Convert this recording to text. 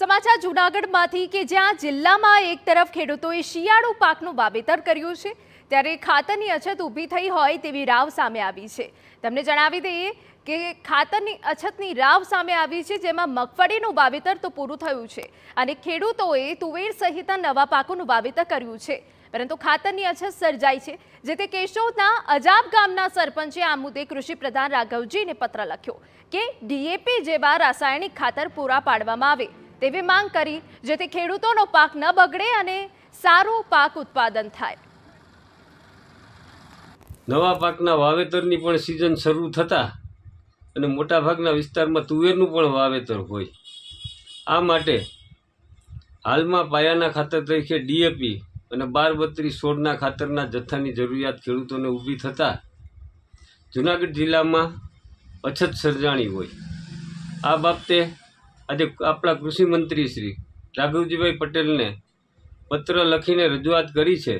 સમાચાર જૂનાગઢમાંથી કે જ્યાં જિલ્લામાં એક તરફ ખેડૂતોએ શિયાળુ પાકનું વાવેતર કર્યું છે ત્યારે ખાતરની અછત ઊભી થઈ હોય તેવી રાવ સામે આવી છે તમને જણાવી દઈએ કે ખાતરની અછતની રાવ સામે આવી છે જેમાં મગફળીનું વાવેતર તો પૂરું થયું છે અને ખેડૂતોએ તુવેર સહિતના નવા પાકોનું વાવેતર કર્યું છે પરંતુ ખાતરની અછત સર્જાઈ છે જે તે કેશોદના અજાબ ગામના સરપંચે આ મુદ્દે કૃષિ પ્રધાન રાઘવજીને પત્ર લખ્યો કે ડીએપી જેવા રાસાયણિક ખાતર પૂરા પાડવામાં આવે તેવી માંગ કરી જેથી ખેડૂતોનો પાક ન બગડે અને સારું પાક ઉત્પાદન થાય નવા પાકના વાવેતરની પણ સિઝન શરૂ થતાં અને મોટાભાગના વિસ્તારમાં તુવેરનું પણ વાવેતર હોય આ માટે હાલમાં પાયાના ખાતર તરીકે ડીએપી અને બાર બત્રીસ સોળના ખાતરના જથ્થાની જરૂરિયાત ખેડૂતોને ઊભી થતાં જૂનાગઢ જિલ્લામાં અછત સર્જાણી હોય આ બાબતે આજે આપણા કૃષિ મંત્રી શ્રી રાઘવજીભાઈ પટેલને પત્ર લખીને રજૂઆત કરી છે